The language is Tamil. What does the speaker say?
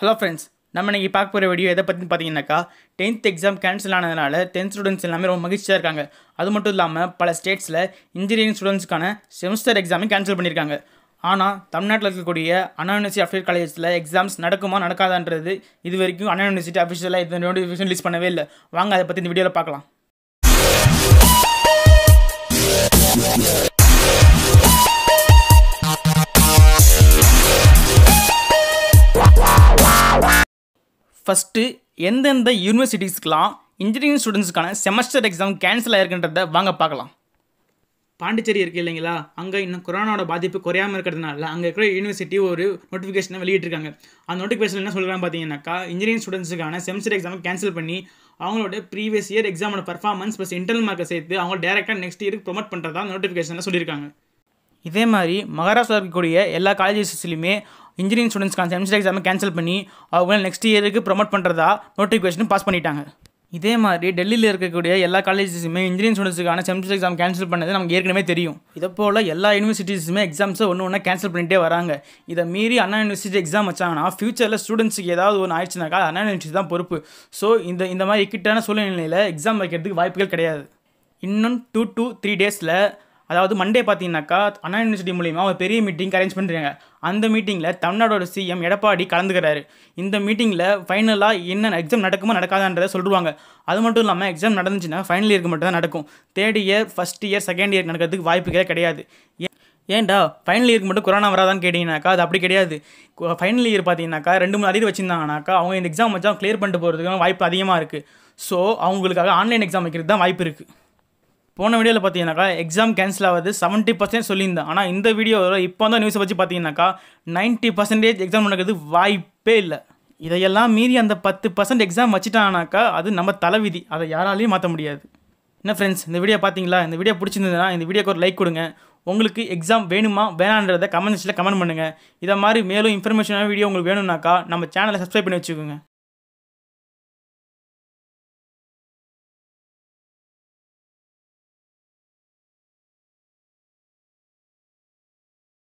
ஹலோ ஃப்ரெண்ட்ஸ் நம்ம இன்றைக்கி பார்க்க போகிற வீடியோ எதை பற்றி பார்த்தீங்கன்னாக்கா டென்த் எக்ஸாம் கேன்சல் ஆனதுனால டென்த் ஸ்டூடெண்ட்ஸ் எல்லாமே ரொம்ப மகிழ்ச்சியாக இருக்காங்க அது மட்டும் இல்லாமல் பல ஸ்டேட்ஸில் இன்ஜினியரிங் ஸ்டூடெண்ட்ஸ்க்கான செமஸ்டர் எக்ஸாமே கேன்சல் பண்ணியிருக்காங்க ஆனால் தமிழ்நாட்டில் இருக்கக்கூடிய அண்ணா யூனிவர்சிட்டி அஃபியல் காலேஜஸில் எக்ஸாம்ஸ் நடக்குமா நடக்காதான்றது இது வரைக்கும் அண்ணா யூனிவர்சிட்டி அஃபிஷியலாக இது நோட்டிஃபிகேஷன் ரிலீஸ் பண்ணவே இல்லை வாங்க அதை பற்றி இந்த வீடியோவில் பார்க்கலாம் ஃபஸ்ட்டு எந்தெந்த யூனிவர்சிட்டிஸ்க்கெலாம் இன்ஜினியரிங் ஸ்டூடெண்ட்ஸ்க்கான செமஸ்டர் எக்ஸாம் கேன்சல் ஆகிருக்குன்றத வாங்க பார்க்கலாம் பாண்டிச்சேரி இருக்குது இல்லைங்களா அங்கே இன்னும் கொரோனாவோட பாதிப்பு குறையாமல் இருக்கிறதுனால அங்கே இருக்கிற யூனிவர்சிட்டி ஒரு நோட்டிஃபிகேஷனை வெளியிட்டிருக்காங்க அந்த நோட்டிஃபிகேஷன் என்ன சொல்கிறாங்க பார்த்தீங்கன்னாக்கா இன்ஜினியரிங் ஸ்டூடெண்ட்ஸுக்கான செமஸ்டர் எக்ஸாம் கேன்சல் பண்ணி அவங்களோட ப்ரீவியஸ் இயர் எக்ஸாமோட பர்ஃபார்மன்ஸ் ப்ளஸ் இன்டர்னல் மார்க்கை சேர்த்து அவங்க டேரெக்டாக நெக்ஸ்ட் இயருக்கு ப்ரொமோட் பண்ணுறதா நோட்டிஃபிகேஷனில் சொல்லியிருக்காங்க இதே மாதிரி மகாராஷ்டிரா இருக்கக்கூடிய எல்லா காலேஜஸ்லையுமே இன்ஜினியரிங் ஸ்டூடெண்ட்ஸ்க்கான செமஸ்டர் எக்ஸாமை கேன்சல் பண்ணி அவங்கள நெக்ஸ்ட் இயருக்கு ப்ரொமோட் பண்ணுறதா நோட்டிஃபிகேஷன் பாஸ் பண்ணிட்டாங்க இதே மாதிரி டெல்லியில் இருக்கக்கூடிய எல்லா காலேஜஸுமே இன்ஜினியரிங் ஸ்டூடெண்ட்ஸுக்கான செமஸ்டர் எக்ஸாம் கேன்சல் பண்ணது நமக்கு ஏற்கனவே தெரியும் இதை போல் எல்லா யூனிவர்சிட்டிஸுமே எக்ஸாம்ஸை ஒன்று ஒன்றா கேன்சல் பண்ணிகிட்டே வராங்க இதை மீறி அண்ணா யூனிவர்சிட்டி எக்ஸாம் வச்சாங்கன்னா ஃபியூச்சரில் ஸ்டூடெண்ட்ஸுக்கு ஏதாவது ஒன்று ஆயிடுச்சுனாக்கா அண்ணா யூனிவர்சிட்டி தான் பொறுப்பு ஸோ இந்த இந்த மாதிரி இக்கிட்டான சூழ்நிலையில் எக்ஸாம் வைக்கிறதுக்கு வாய்ப்புகள் கிடையாது இன்னும் டூ டூ த்ரீ டேஸில் அதாவது மண்டே பார்த்தீங்கன்னாக்கா அண்ணா யூனிவர்சிட்டி மூலியமாக ஒரு பெரிய மீட்டிங் அரேஞ்ச் பண்ணுறாங்க அந்த மீட்டிங்கில் தமிழ்நாடோட சிஎம் எடப்பாடி கலந்துக்கிறாரு இந்த மீட்டிங்கில் ஃபைனலாக என்ன எக்ஸாம் நடக்குமோ நடக்காதான்றதை சொல்லுவாங்க அது மட்டும் இல்லாமல் எக்ஸாம் நடந்துச்சுன்னா ஃபைனல் இயருக்கு மட்டும் தான் நடக்கும் third year first year second year நடக்கிறதுக்கு வாய்ப்புகளே கிடையாது ஏன்டா ஃபைனல் இயருக்கு மட்டும் கொரோனா வராதான்னு கேட்டிங்கனாக்கா அது அப்படி கிடையாது ஃபைனல் இயர் பார்த்தீங்கன்னாக்கா ரெண்டு மூணு அரியர் வச்சுருந்தாங்கனாக்கா அவங்க இந்த எக்ஸாம் வச்சால் கிளியர் பண்ணிட்டு போகிறதுக்கு வாய்ப்பு அதிகமாக இருக்குது ஸோ அவங்களுக்காக ஆன்லைன் எக்ஸாம் வைக்கிறது தான் வாய்ப்பு இருக்குது போன வீடியோவில் பார்த்தீங்கன்னாக்கா எக்ஸாம் கேன்சல் ஆகுது செவன்ட்டி பர்சன்ட் சொல்லியிருந்தேன் ஆனால் இந்த வீடியோவில் இப்போ தான் நியூஸை வச்சு பார்த்தீங்கன்னாக்கா நைன்ட்டி பர்சன்டேஜ் எக்ஸாம் நடக்கிறது வாய்ப்பே இல்லை இதையெல்லாம் மீறி அந்த பத்து பர்சன்ட் எக்ஸாம் வச்சுட்டானாக்கா அது நம்ம தலைவிதி அதை யாராலையும் மாற்ற முடியாது என்ன ஃப்ரெண்ட்ஸ் இந்த வீடியோ பார்த்தீங்களா இந்த வீடியோ பிடிச்சிருந்ததுன்னா இந்த வீடியோக்கு ஒரு லைக் கொடுங்க உங்களுக்கு எக்ஸாம் வேணுமா வேணான்றதை கமெண்ட்ஸில் கமெண்ட் பண்ணுங்கள் இதை மாதிரி மேலும் இன்ஃபர்மேஷனான வீடியோ உங்களுக்கு வேணும்னாக்கா நம்ம சேனலை சப்ஸ்கிரைப் பண்ணி வச்சுக்கோங்க